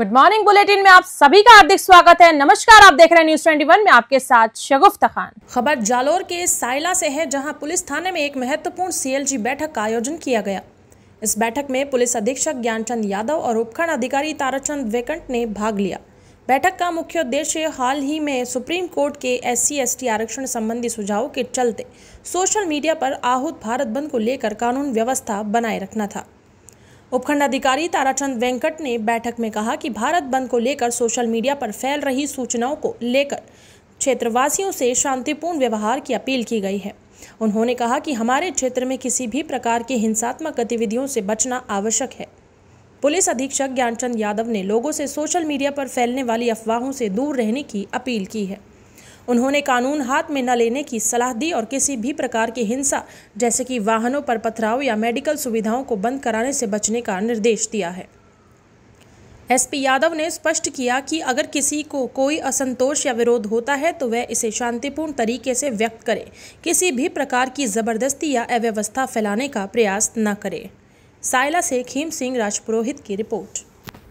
good morning bulletin में आप सभी का हार्दिक स्वागत है नमस्कार आप देख रहे हैं न्यूज 21 में आपके साथ शगुफ्ता खान खबर जालोर के साइला से है जहां पुलिस थाने में एक महत्वपूर्ण सीएलजी बैठक का आयोजन किया गया इस बैठक में पुलिस अधीक्षक ज्ञानचंद यादव और उपखंड अधिकारी ताराचंद वेकंट ने भाग लिया बैठक का मुख्य उद्देश्य हाल ही में सुप्रीम कोर्ट के एस सी आरक्षण संबंधी सुझावों के चलते सोशल मीडिया पर आहूत भारत बंद को लेकर कानून व्यवस्था बनाए रखना था उपखंड अधिकारी ताराचंद वेंकट ने बैठक में कहा कि भारत बंद को लेकर सोशल मीडिया पर फैल रही सूचनाओं को लेकर क्षेत्रवासियों से शांतिपूर्ण व्यवहार की अपील की गई है उन्होंने कहा कि हमारे क्षेत्र में किसी भी प्रकार की हिंसात्मक गतिविधियों से बचना आवश्यक है पुलिस अधीक्षक ज्ञानचंद यादव ने लोगों से सोशल मीडिया पर फैलने वाली अफवाहों से दूर रहने की अपील की है उन्होंने कानून हाथ में न लेने की सलाह दी और किसी भी प्रकार की हिंसा जैसे कि वाहनों पर पथराव या मेडिकल सुविधाओं को बंद कराने से बचने का निर्देश दिया है एसपी यादव ने स्पष्ट किया कि अगर किसी को कोई असंतोष या विरोध होता है तो वह इसे शांतिपूर्ण तरीके से व्यक्त करे किसी भी प्रकार की जबरदस्ती या अव्यवस्था फैलाने का प्रयास न करे सायला से खीम सिंह राजपुरोहित की रिपोर्ट